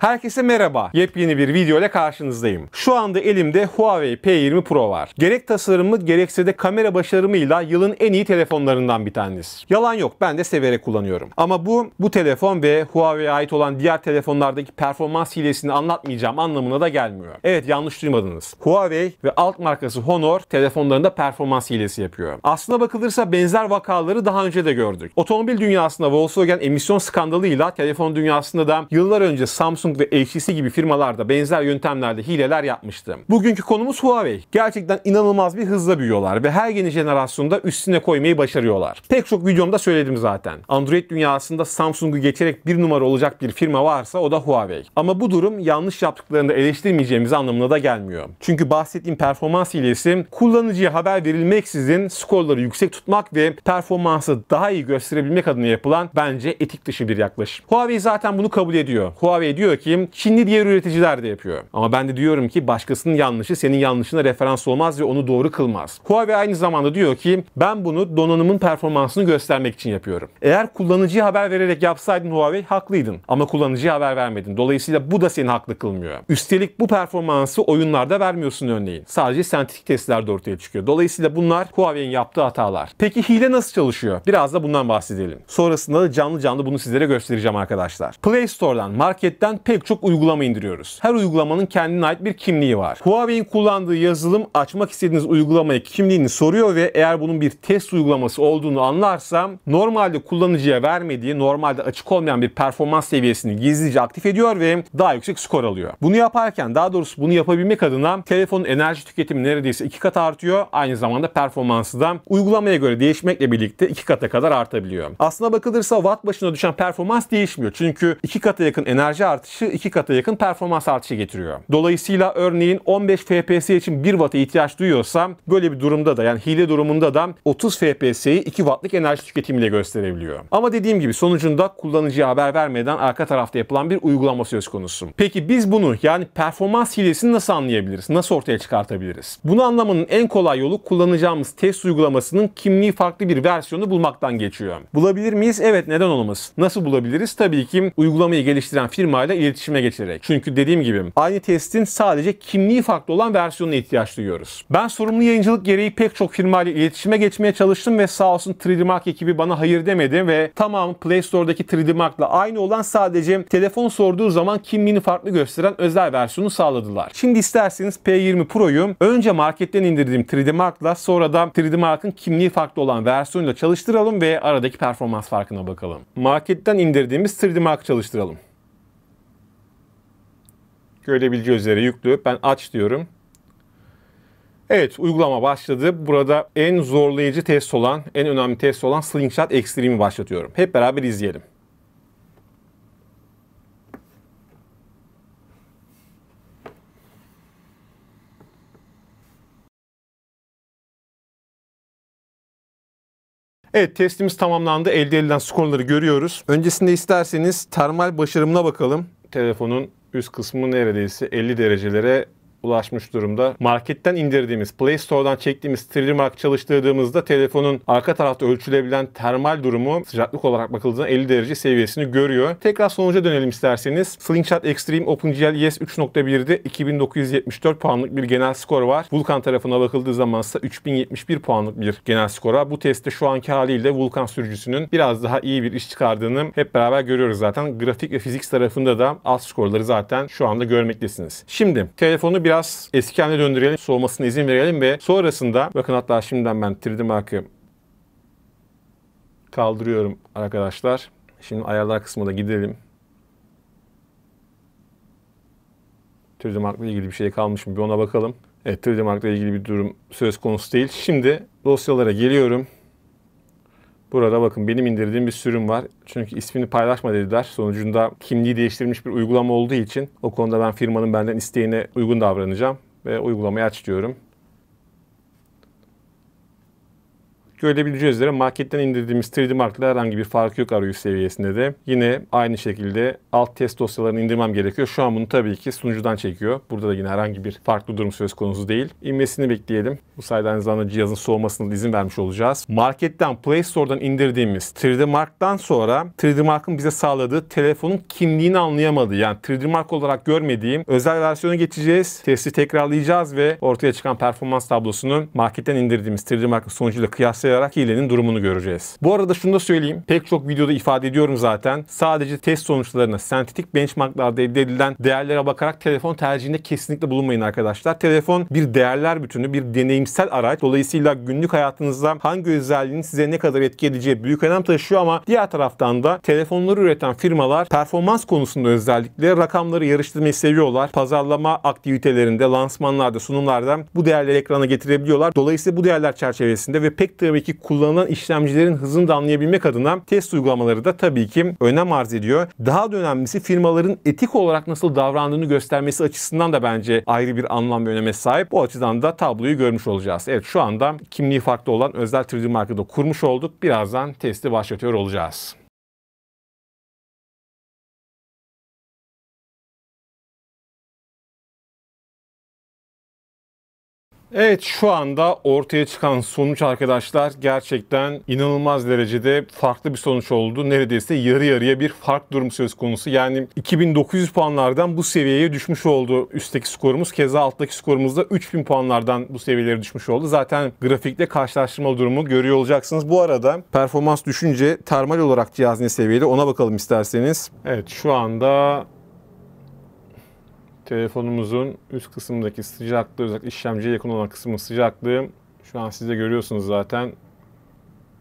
Herkese merhaba. Yepyeni bir video ile karşınızdayım. Şu anda elimde Huawei P20 Pro var. Gerek tasarımı gerekse de kamera başarımıyla yılın en iyi telefonlarından bir tanesi. Yalan yok ben de severek kullanıyorum. Ama bu bu telefon ve Huawei'ye ait olan diğer telefonlardaki performans hilesini anlatmayacağım anlamına da gelmiyor. Evet yanlış duymadınız. Huawei ve alt markası Honor telefonlarında performans hilesi yapıyor. Aslına bakılırsa benzer vakaları daha önce de gördük. Otomobil dünyasında Volkswagen emisyon skandalıyla telefon dünyasında da yıllar önce Samsung Samsung ve HTC gibi firmalarda benzer yöntemlerde hileler yapmıştı. Bugünkü konumuz Huawei. Gerçekten inanılmaz bir hızla büyüyorlar ve her yeni jenerasyonda üstüne koymayı başarıyorlar. Pek çok videomda söyledim zaten. Android dünyasında Samsung'u geçerek bir numara olacak bir firma varsa o da Huawei. Ama bu durum yanlış yaptıklarını eleştirmeyeceğimiz anlamına da gelmiyor. Çünkü bahsettiğim performans hilesi kullanıcıya haber verilmeksizin skorları yüksek tutmak ve performansı daha iyi gösterebilmek adına yapılan bence etik dışı bir yaklaşım. Huawei zaten bunu kabul ediyor. Huawei diyor bakayım. Çinli diğer üreticiler de yapıyor. Ama ben de diyorum ki başkasının yanlışı senin yanlışına referans olmaz ve onu doğru kılmaz. Huawei aynı zamanda diyor ki ben bunu donanımın performansını göstermek için yapıyorum. Eğer kullanıcıya haber vererek yapsaydın Huawei haklıydın ama kullanıcıya haber vermedin. Dolayısıyla bu da seni haklı kılmıyor. Üstelik bu performansı oyunlarda vermiyorsun örneğin. Sadece sentetik testlerde ortaya çıkıyor. Dolayısıyla bunlar Huawei'nin yaptığı hatalar. Peki hile nasıl çalışıyor? Biraz da bundan bahsedelim. Sonrasında da canlı canlı bunu sizlere göstereceğim arkadaşlar. Play Store'dan, marketten pek çok uygulama indiriyoruz. Her uygulamanın kendine ait bir kimliği var. Huawei'in kullandığı yazılım açmak istediğiniz uygulamaya kimliğini soruyor ve eğer bunun bir test uygulaması olduğunu anlarsam normalde kullanıcıya vermediği, normalde açık olmayan bir performans seviyesini gizlice aktif ediyor ve daha yüksek skor alıyor. Bunu yaparken daha doğrusu bunu yapabilmek adına telefonun enerji tüketimi neredeyse iki kat artıyor. Aynı zamanda performansı da uygulamaya göre değişmekle birlikte iki kata kadar artabiliyor. Aslına bakılırsa watt başına düşen performans değişmiyor. Çünkü iki kata yakın enerji artışı karşı 2 kata yakın performans artışı getiriyor. Dolayısıyla örneğin 15 FPS için 1 Watt'a ihtiyaç duyuyorsam böyle bir durumda da yani hile durumunda da 30 FPS'yi 2 Watt'lık enerji tüketimiyle gösterebiliyor. Ama dediğim gibi sonucunda kullanıcıya haber vermeden arka tarafta yapılan bir uygulama söz konusu. Peki biz bunu yani performans hilesini nasıl anlayabiliriz? Nasıl ortaya çıkartabiliriz? Bunu anlamanın en kolay yolu kullanacağımız test uygulamasının kimliği farklı bir versiyonu bulmaktan geçiyor. Bulabilir miyiz? Evet neden olmaz? Nasıl bulabiliriz? Tabii ki uygulamayı geliştiren firmayla iletişim iletişime geçilerek. Çünkü dediğim gibi aynı testin sadece kimliği farklı olan versiyonuna ihtiyaç duyuyoruz. Ben sorumlu yayıncılık gereği pek çok firmayla iletişime geçmeye çalıştım ve sağ olsun 3D Mark ekibi bana hayır demedi ve tamam Play Store'daki 3D Mark'la aynı olan sadece telefon sorduğu zaman kimliğini farklı gösteren özel versiyonu sağladılar. Şimdi isterseniz P20 Pro'yu önce marketten indirdiğim 3D Mark'la sonra da 3D Mark'ın kimliği farklı olan versiyonuyla çalıştıralım ve aradaki performans farkına bakalım. Marketten indirdiğimiz 3D Mark'ı çalıştıralım görebileceği üzere yüklü. Ben aç diyorum. Evet uygulama başladı. Burada en zorlayıcı test olan, en önemli test olan Slingshot Extreme'i başlatıyorum. Hep beraber izleyelim. Evet testimiz tamamlandı. Elde edilen skorları görüyoruz. Öncesinde isterseniz termal başarımına bakalım telefonun üst kısmı neredeyse 50 derecelere ulaşmış durumda. Marketten indirdiğimiz, Play Store'dan çektiğimiz 3D Mark çalıştırdığımızda telefonun arka tarafta ölçülebilen termal durumu sıcaklık olarak bakıldığında 50 derece seviyesini görüyor. Tekrar sonuca dönelim isterseniz. Slingshot Extreme OpenGL ES 3.1'de 2974 puanlık bir genel skor var. Vulkan tarafına bakıldığı zaman ise 3071 puanlık bir genel skor var. Bu testte şu anki haliyle Vulkan sürücüsünün biraz daha iyi bir iş çıkardığını hep beraber görüyoruz zaten. Grafik ve fizik tarafında da alt skorları zaten şu anda görmektesiniz. Şimdi telefonu bir biraz eski haline döndürelim. Soğumasına izin verelim ve sonrasında bakın hatta şimdiden ben 3D Mark'ı kaldırıyorum arkadaşlar. Şimdi ayarlar kısmına gidelim. 3D Mark'la ilgili bir şey kalmış mı bir ona bakalım. Evet 3D Mark'la ilgili bir durum söz konusu değil. Şimdi dosyalara geliyorum. Burada bakın benim indirdiğim bir sürüm var. Çünkü ismini paylaşma dediler. Sonucunda kimliği değiştirmiş bir uygulama olduğu için o konuda ben firmanın benden isteğine uygun davranacağım ve uygulamayı aç diyorum. Görebileceğiniz üzere marketten indirdiğimiz 3D Mark'la herhangi bir fark yok arayüz seviyesinde de. Yine aynı şekilde alt test dosyalarını indirmem gerekiyor. Şu an bunu tabii ki sunucudan çekiyor. Burada da yine herhangi bir farklı durum söz konusu değil. İnmesini bekleyelim. Bu sayede aynı zamanda cihazın soğumasına izin vermiş olacağız. Marketten Play Store'dan indirdiğimiz 3D Mark'tan sonra 3D Mark'ın bize sağladığı telefonun kimliğini anlayamadı. Yani 3D Mark olarak görmediğim özel versiyonu geçeceğiz. Testi tekrarlayacağız ve ortaya çıkan performans tablosunu marketten indirdiğimiz 3D Mark'ın sonucuyla kıyaslayacağız kıyaslayarak hilenin durumunu göreceğiz. Bu arada şunu da söyleyeyim. Pek çok videoda ifade ediyorum zaten. Sadece test sonuçlarına sentetik benchmarklarda elde edilen değerlere bakarak telefon tercihinde kesinlikle bulunmayın arkadaşlar. Telefon bir değerler bütünü, bir deneyimsel araç. Dolayısıyla günlük hayatınızda hangi özelliğin size ne kadar etki edeceği büyük önem taşıyor ama diğer taraftan da telefonları üreten firmalar performans konusunda özellikle rakamları yarıştırmayı seviyorlar. Pazarlama aktivitelerinde, lansmanlarda, sunumlarda bu değerleri ekrana getirebiliyorlar. Dolayısıyla bu değerler çerçevesinde ve pek tabii tabii kullanılan işlemcilerin hızını da anlayabilmek adına test uygulamaları da tabii ki önem arz ediyor. Daha da önemlisi firmaların etik olarak nasıl davrandığını göstermesi açısından da bence ayrı bir anlam ve öneme sahip. Bu açıdan da tabloyu görmüş olacağız. Evet şu anda kimliği farklı olan özel 3D markada kurmuş olduk. Birazdan testi başlatıyor olacağız. Evet şu anda ortaya çıkan sonuç arkadaşlar gerçekten inanılmaz derecede farklı bir sonuç oldu. Neredeyse yarı yarıya bir fark durum söz konusu. Yani 2900 puanlardan bu seviyeye düşmüş oldu üstteki skorumuz. Keza alttaki skorumuz da 3000 puanlardan bu seviyelere düşmüş oldu. Zaten grafikte karşılaştırma durumu görüyor olacaksınız. Bu arada performans düşünce termal olarak cihaz ne seviyede ona bakalım isterseniz. Evet şu anda telefonumuzun üst kısmındaki sıcaklığı, özellikle işlemciye yakın olan kısmın sıcaklığı şu an siz de görüyorsunuz zaten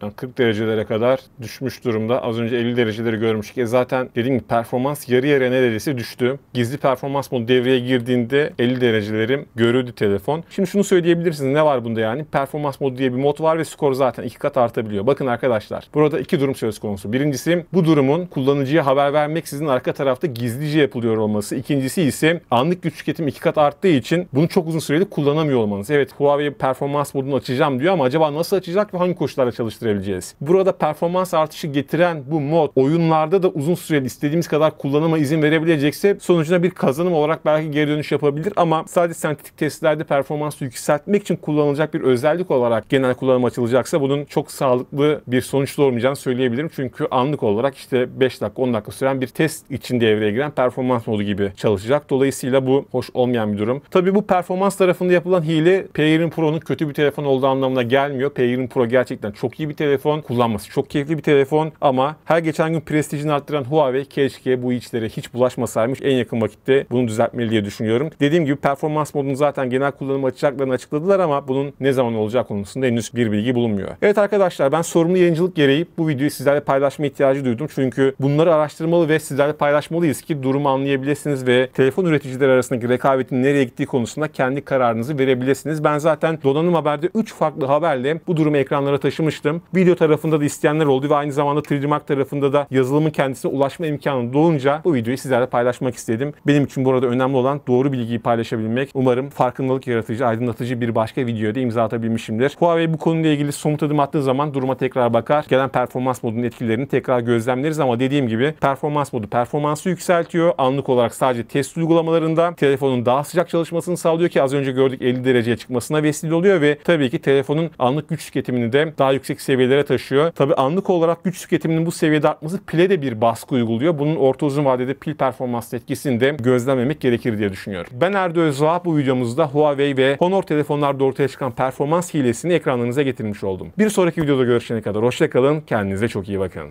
yani 40 derecelere kadar düşmüş durumda. Az önce 50 dereceleri görmüştük. E zaten dediğim gibi performans yarı yarıya neredeyse düştü. Gizli performans modu devreye girdiğinde 50 derecelerim görüldü telefon. Şimdi şunu söyleyebilirsiniz. Ne var bunda yani? Performans modu diye bir mod var ve skor zaten iki kat artabiliyor. Bakın arkadaşlar burada iki durum söz konusu. Birincisi bu durumun kullanıcıya haber vermek sizin arka tarafta gizlice yapılıyor olması. İkincisi ise anlık güç tüketimi iki kat arttığı için bunu çok uzun süreli kullanamıyor olmanız. Evet Huawei performans modunu açacağım diyor ama acaba nasıl açacak ve hangi koşullarda çalıştıracak? götürebileceğiz. Burada performans artışı getiren bu mod oyunlarda da uzun süreli istediğimiz kadar kullanıma izin verebilecekse sonucuna bir kazanım olarak belki geri dönüş yapabilir ama sadece sentetik testlerde performansı yükseltmek için kullanılacak bir özellik olarak genel kullanım açılacaksa bunun çok sağlıklı bir sonuç olmayacağını söyleyebilirim. Çünkü anlık olarak işte 5 dakika 10 dakika süren bir test için devreye giren performans modu gibi çalışacak. Dolayısıyla bu hoş olmayan bir durum. Tabii bu performans tarafında yapılan hile P20 Pro'nun kötü bir telefon olduğu anlamına gelmiyor. P20 Pro gerçekten çok iyi bir telefon. Kullanması çok keyifli bir telefon ama her geçen gün prestijini arttıran Huawei keşke bu içlere hiç bulaşmasaymış. En yakın vakitte bunu düzeltmeli diye düşünüyorum. Dediğim gibi performans modunu zaten genel kullanım açacaklarını açıkladılar ama bunun ne zaman olacak konusunda henüz bir bilgi bulunmuyor. Evet arkadaşlar ben sorumlu yayıncılık gereği bu videoyu sizlerle paylaşma ihtiyacı duydum. Çünkü bunları araştırmalı ve sizlerle paylaşmalıyız ki durumu anlayabilirsiniz ve telefon üreticileri arasındaki rekabetin nereye gittiği konusunda kendi kararınızı verebilirsiniz. Ben zaten donanım haberde 3 farklı haberle bu durumu ekranlara taşımıştım. Video tarafında da isteyenler oldu ve aynı zamanda 3D Mark tarafında da yazılımın kendisine ulaşma imkanı doğunca bu videoyu sizlerle paylaşmak istedim. Benim için burada önemli olan doğru bilgiyi paylaşabilmek. Umarım farkındalık yaratıcı, aydınlatıcı bir başka videoya da imza atabilmişimdir. Huawei bu konuyla ilgili somut adım attığı zaman duruma tekrar bakar. Gelen performans modunun etkilerini tekrar gözlemleriz ama dediğim gibi performans modu performansı yükseltiyor. Anlık olarak sadece test uygulamalarında telefonun daha sıcak çalışmasını sağlıyor ki az önce gördük 50 dereceye çıkmasına vesile oluyor ve tabii ki telefonun anlık güç tüketimini de daha yüksek seviyede seviyelere taşıyor. Tabi anlık olarak güç tüketiminin bu seviyede artması pile de bir baskı uyguluyor. Bunun orta uzun vadede pil performans etkisini de gözlemlemek gerekir diye düşünüyorum. Ben Erdo Özvahap bu videomuzda Huawei ve Honor telefonlarda ortaya çıkan performans hilesini ekranlarınıza getirmiş oldum. Bir sonraki videoda görüşene kadar hoşçakalın, kendinize çok iyi bakın.